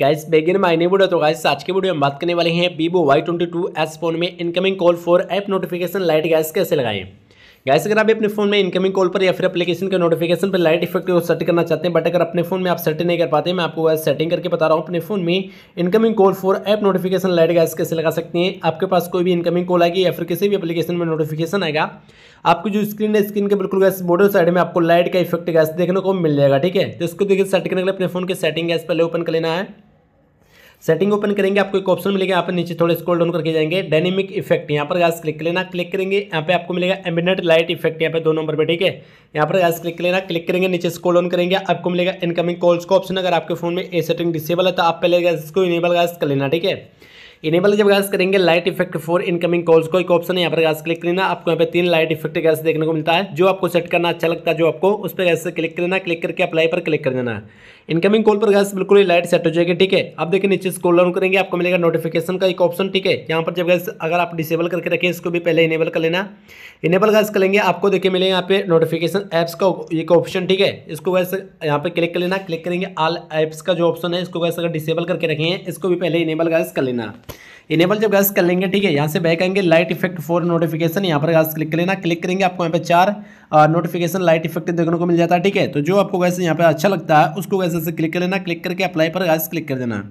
guys begin my new video तो guys आज के वीडियो में बात करने वाले हैं Vivo Y twenty two S phone में incoming call for app notification light guys कैसे लगाएं गाइस अगर आप अपने फोन में इनकमिंग कॉल पर या फिर एप्लीकेशन के नोटिफिकेशन पर लाइट इफेक्ट को सेट करना चाहते हैं बट अगर अपने फोन में आप सेट नहीं कर पाते मैं आपको गाइस सेटिंग करके बता रहा हूँ अपने फोन में incoming call for app notification light guys कैसे लगा सकते हैं आपके पास कोई भी इनकमिंग कॉल आएगी या फिर किसी भी एप्लीकेशन में नोटिफिकेशन आएगा आपकी जो स्क्रीन है स्क्रीन के बिल्कुल गैस बॉर्डर साइड में आपको लाइट का इफेक्ट गैस देखने को मिल जाएगा ठीक है तो इसको देखिए सेट करने के लिए अपने फोन के सेटिंग गैस पहले ओपन कर लेना है सेटिंग ओपन करेंगे आपको एक ऑप्शन मिलेगा यहाँ पर नीचे थोड़े स्क्रॉल डाउन करके जाएंगे डायनेमिक इफेक्ट यहाँ पर गैस क्लिक लेना क्लिक करेंगे यहाँ पे आपको मिलेगा एम्बिनेट लाइट इफेक्ट यहाँ पे दो नंबर पे ठीक है यहाँ पर गैस क्लिक लेना क्लिक करेंगे नीचे स्क्रॉल डाउन करेंगे आपको मिलेगा इनकमिंग कॉल्स का ऑप्शन अगर आपके फोन में ए सेटिंग डिसेबल है तो आप पहले गैस को इनेबल गैस कर लेना ठीक है इनेबल जब गैस करेंगे light effect for incoming calls को एक ऑप्शन है यहाँ पर गैस क्लिक करना आपको यहाँ पे तीन लाइट इफेक्ट गैस देखने को मिलता है जो आपको सेट करना अच्छा लगता है जो आपको उस पर गैस क्लिक करना क्लिक करके अप्लाई पर क्लिक कर देना इनकमिंग कॉल पर गैस बिल्कुल ही लाइट सेट हो जाएगी ठीक है अब देखिए नीचे स्कोल डाउन करेंगे आपको मिलेगा नोटिफिकेशन का एक ऑप्शन ठीक है यहाँ पर जब गैस अगर आप डिसेबल करके रखें इसको भी पहले इनेबल कर लेना इनेबल गैस करेंगे आपको देखिए मिलेगा यहाँ पे नोटिफिकेशन ऐप्स का एक ऑप्शन ठीक है इसको गैस यहाँ पे क्लिक कर लेना क्लिक करेंगे आल ऐप्स का जो ऑप्शन है इसको गैस अगर डिसेबल करके रखें इसको भी पहले इनेबल गैस कर लेना इनेबल जब गैस कर लेंगे ठीक है यहाँ से बैक आएंगे लाइट इफेक्ट फॉर नोटिफिकेशन यहाँ पर गैस क्लिक कर लेना क्लिक करेंगे आपको यहाँ पे चार नोटिफिकेशन लाइट इफेक्ट देखने को मिल जाता है ठीक है तो जो आपको गैस यहाँ पे अच्छा लगता है उसको गैस ऐसे क्लिक कर लेना क्लिक करके अप्लाई पर गैस क्लिक कर देना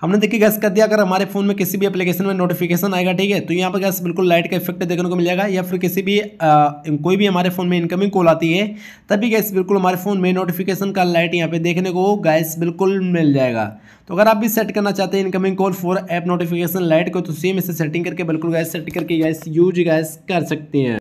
हमने देखिए गैस कर दिया अगर हमारे फोन में किसी भी एप्लीकेशन में नोटिफिकेशन आएगा ठीक है तो यहाँ पर गैस बिल्कुल लाइट का इफेक्ट देखने को मिलेगा या फिर किसी भी आ, कोई भी हमारे फोन में इनकमिंग कॉल आती है तभी गैस बिल्कुल हमारे फोन में नोटिफिकेशन का लाइट यहाँ पे देखने को गैस बिल्कुल मिल जाएगा तो अगर आप भी सेट करना चाहते हैं incoming call for app notification light को तो सेम इसे सेटिंग करके बिल्कुल गैस सेट करके गैस यूज गैस कर सकते हैं